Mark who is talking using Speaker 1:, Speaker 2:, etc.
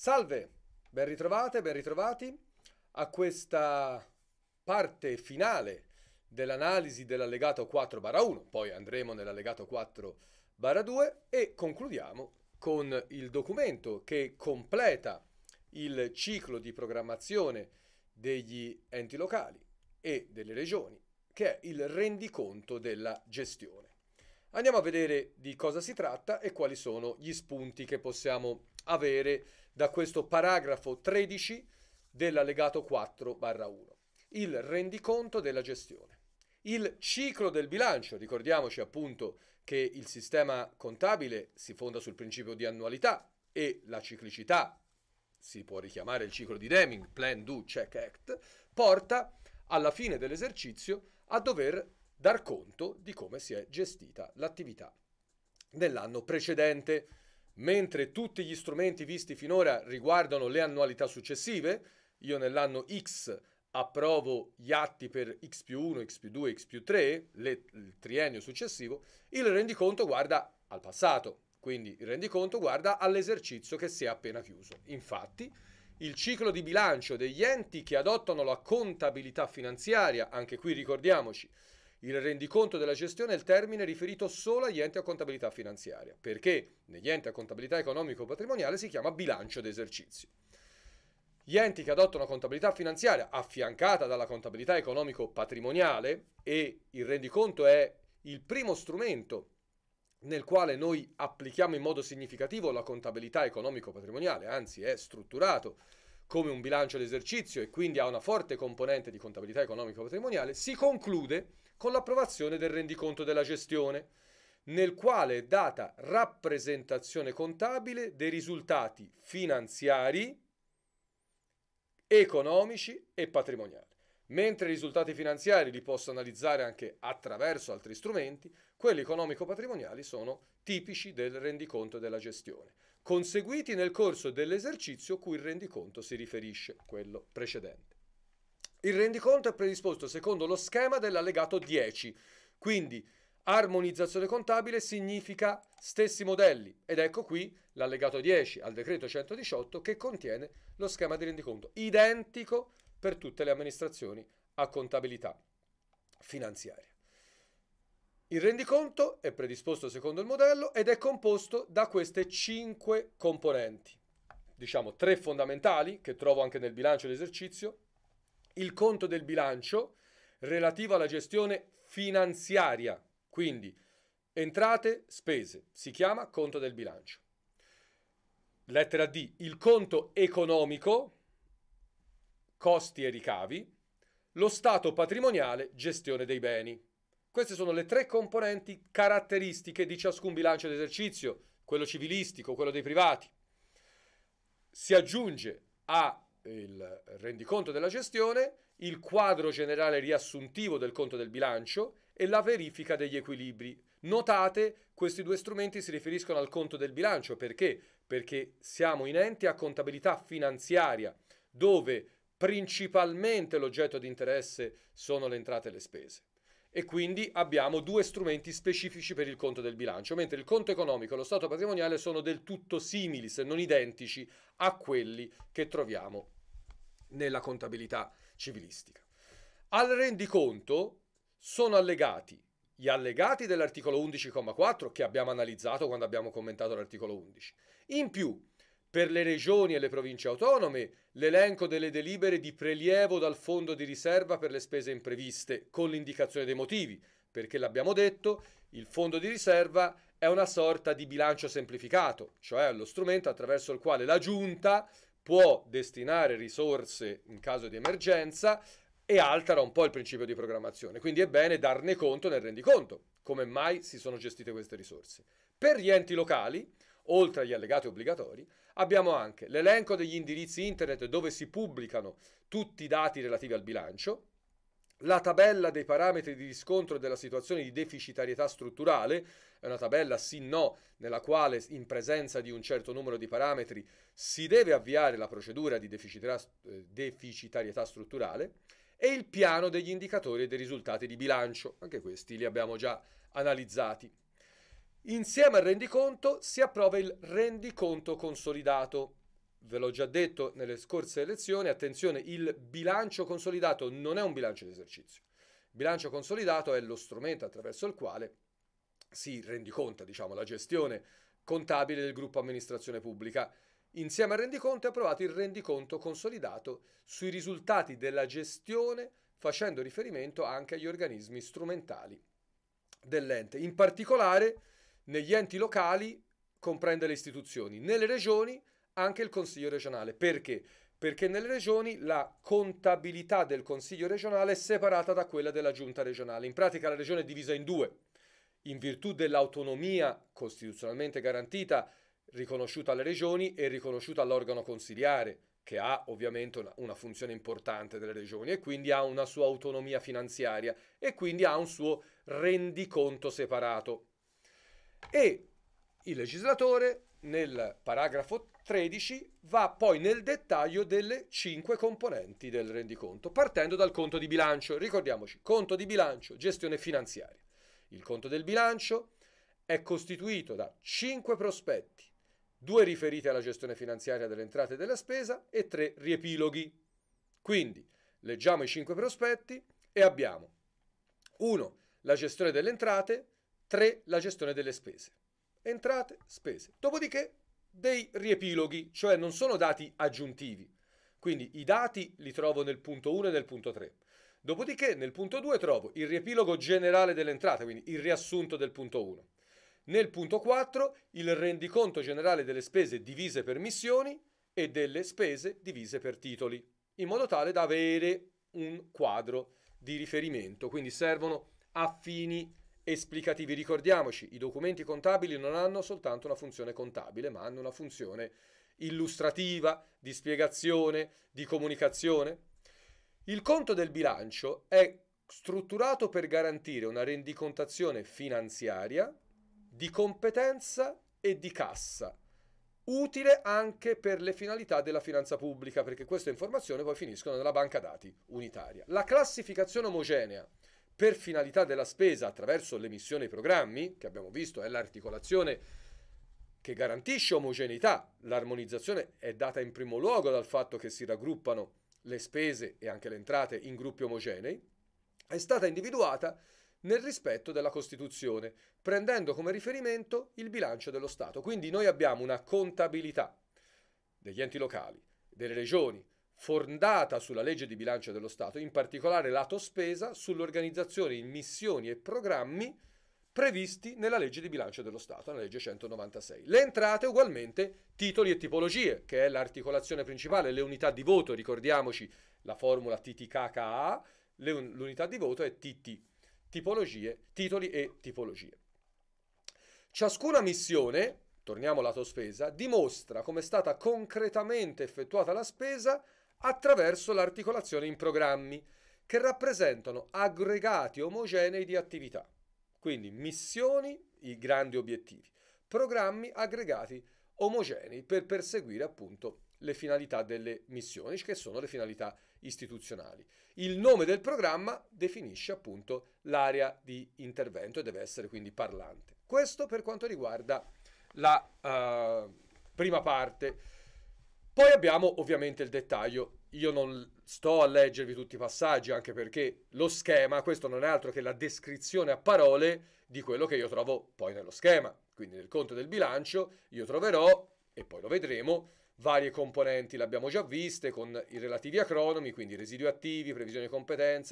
Speaker 1: Salve, ben ritrovate, ben ritrovati a questa parte finale dell'analisi dell'allegato 4-1, poi andremo nell'allegato 4-2 e concludiamo con il documento che completa il ciclo di programmazione degli enti locali e delle regioni, che è il rendiconto della gestione. Andiamo a vedere di cosa si tratta e quali sono gli spunti che possiamo avere da questo paragrafo 13 dell'allegato 4-1. Il rendiconto della gestione. Il ciclo del bilancio, ricordiamoci appunto che il sistema contabile si fonda sul principio di annualità e la ciclicità, si può richiamare il ciclo di Deming, Plan, Do, Check, Act, porta alla fine dell'esercizio a dover dar conto di come si è gestita l'attività nell'anno precedente. Mentre tutti gli strumenti visti finora riguardano le annualità successive, io nell'anno X approvo gli atti per X più 1, X più 2, X più 3, le, il triennio successivo, il rendiconto guarda al passato, quindi il rendiconto guarda all'esercizio che si è appena chiuso. Infatti, il ciclo di bilancio degli enti che adottano la contabilità finanziaria, anche qui ricordiamoci, il rendiconto della gestione è il termine riferito solo agli enti a contabilità finanziaria, perché negli enti a contabilità economico-patrimoniale si chiama bilancio d'esercizio. Gli enti che adottano contabilità finanziaria affiancata dalla contabilità economico-patrimoniale e il rendiconto è il primo strumento nel quale noi applichiamo in modo significativo la contabilità economico-patrimoniale, anzi è strutturato come un bilancio d'esercizio e quindi ha una forte componente di contabilità economico-patrimoniale, si conclude con l'approvazione del rendiconto della gestione, nel quale è data rappresentazione contabile dei risultati finanziari, economici e patrimoniali. Mentre i risultati finanziari li posso analizzare anche attraverso altri strumenti, quelli economico-patrimoniali sono tipici del rendiconto della gestione, conseguiti nel corso dell'esercizio cui il rendiconto si riferisce, quello precedente. Il rendiconto è predisposto secondo lo schema dell'allegato 10, quindi armonizzazione contabile significa stessi modelli ed ecco qui l'allegato 10 al decreto 118 che contiene lo schema di rendiconto identico per tutte le amministrazioni a contabilità finanziaria. Il rendiconto è predisposto secondo il modello ed è composto da queste 5 componenti, diciamo tre fondamentali che trovo anche nel bilancio d'esercizio, il conto del bilancio relativo alla gestione finanziaria, quindi entrate, spese, si chiama conto del bilancio. Lettera D, il conto economico, costi e ricavi, lo stato patrimoniale, gestione dei beni. Queste sono le tre componenti caratteristiche di ciascun bilancio d'esercizio, quello civilistico, quello dei privati. Si aggiunge a il rendiconto della gestione, il quadro generale riassuntivo del conto del bilancio e la verifica degli equilibri. Notate, questi due strumenti si riferiscono al conto del bilancio perché? Perché siamo inenti a contabilità finanziaria, dove principalmente l'oggetto di interesse sono le entrate e le spese e quindi abbiamo due strumenti specifici per il conto del bilancio, mentre il conto economico e lo stato patrimoniale sono del tutto simili, se non identici, a quelli che troviamo nella contabilità civilistica. Al rendiconto sono allegati gli allegati dell'articolo 11,4 che abbiamo analizzato quando abbiamo commentato l'articolo 11. In più, per le regioni e le province autonome l'elenco delle delibere di prelievo dal fondo di riserva per le spese impreviste, con l'indicazione dei motivi, perché l'abbiamo detto, il fondo di riserva è una sorta di bilancio semplificato, cioè lo strumento attraverso il quale la Giunta può destinare risorse in caso di emergenza e altera un po' il principio di programmazione. Quindi è bene darne conto nel rendiconto, come mai si sono gestite queste risorse. Per gli enti locali, oltre agli allegati obbligatori, abbiamo anche l'elenco degli indirizzi internet dove si pubblicano tutti i dati relativi al bilancio, la tabella dei parametri di riscontro della situazione di deficitarietà strutturale è una tabella sì-no nella quale in presenza di un certo numero di parametri si deve avviare la procedura di eh, deficitarietà strutturale e il piano degli indicatori e dei risultati di bilancio, anche questi li abbiamo già analizzati. Insieme al rendiconto si approva il rendiconto consolidato. Ve l'ho già detto nelle scorse lezioni, attenzione, il bilancio consolidato non è un bilancio di esercizio. Il bilancio consolidato è lo strumento attraverso il quale si rendiconta, diciamo, la gestione contabile del gruppo amministrazione pubblica. Insieme al rendiconto è approvato il rendiconto consolidato sui risultati della gestione facendo riferimento anche agli organismi strumentali dell'ente. In particolare negli enti locali comprende le istituzioni, nelle regioni anche il Consiglio regionale. Perché? Perché nelle regioni la contabilità del Consiglio regionale è separata da quella della Giunta regionale. In pratica la regione è divisa in due. In virtù dell'autonomia costituzionalmente garantita, riconosciuta alle regioni e riconosciuta all'organo consiliare, che ha ovviamente una, una, funzione importante delle regioni e quindi ha una sua autonomia finanziaria e quindi ha un suo rendiconto separato. E il legislatore nel paragrafo 13 va poi nel dettaglio delle cinque componenti del rendiconto, partendo dal conto di bilancio. Ricordiamoci, conto di bilancio, gestione finanziaria. Il conto del bilancio è costituito da cinque prospetti, due riferiti alla gestione finanziaria delle entrate e della spesa e tre riepiloghi. Quindi leggiamo i cinque prospetti e abbiamo 1. La gestione delle entrate, 3. La gestione delle spese. Entrate, spese. Dopodiché dei riepiloghi, cioè non sono dati aggiuntivi. Quindi i dati li trovo nel punto 1 e nel punto 3. Dopodiché nel punto 2 trovo il riepilogo generale delle entrate, quindi il riassunto del punto 1. Nel punto 4 il rendiconto generale delle spese divise per missioni e delle spese divise per titoli, in modo tale da avere un quadro di riferimento. Quindi servono a fini esplicativi. Ricordiamoci, i documenti contabili non hanno soltanto una funzione contabile, ma hanno una funzione illustrativa, di spiegazione, di comunicazione. Il conto del bilancio è strutturato per garantire una rendicontazione finanziaria di competenza e di cassa, utile anche per le finalità della finanza pubblica, perché queste informazioni poi finiscono nella banca dati unitaria. La classificazione omogenea per finalità della spesa attraverso l'emissione ai programmi, che abbiamo visto è l'articolazione che garantisce omogeneità. L'armonizzazione è data in primo luogo dal fatto che si raggruppano le spese e anche le entrate in gruppi omogenei, è stata individuata nel rispetto della Costituzione, prendendo come riferimento il bilancio dello Stato. Quindi noi abbiamo una contabilità degli enti locali, delle regioni, fondata sulla legge di bilancio dello Stato, in particolare lato spesa, sull'organizzazione in missioni e programmi previsti nella legge di bilancio dello Stato, la legge 196. Le entrate ugualmente titoli e tipologie, che è l'articolazione principale, le unità di voto, ricordiamoci la formula TTKKA, l'unità di voto è TT, tipologie, titoli e tipologie. Ciascuna missione, torniamo lato spesa, dimostra come è stata concretamente effettuata la spesa attraverso l'articolazione in programmi che rappresentano aggregati omogenei di attività. Quindi missioni, i grandi obiettivi, programmi aggregati omogenei per perseguire appunto le finalità delle missioni, che sono le finalità istituzionali. Il nome del programma definisce appunto l'area di intervento e deve essere quindi parlante. Questo per quanto riguarda la uh, prima parte. Poi abbiamo ovviamente il dettaglio. Io non sto a leggervi tutti i passaggi, anche perché lo schema, questo non è altro che la descrizione a parole di quello che io trovo poi nello schema. Quindi nel conto del bilancio io troverò, e poi lo vedremo, varie componenti, le abbiamo già viste, con i relativi acronomi, quindi residui attivi, previsione competenza,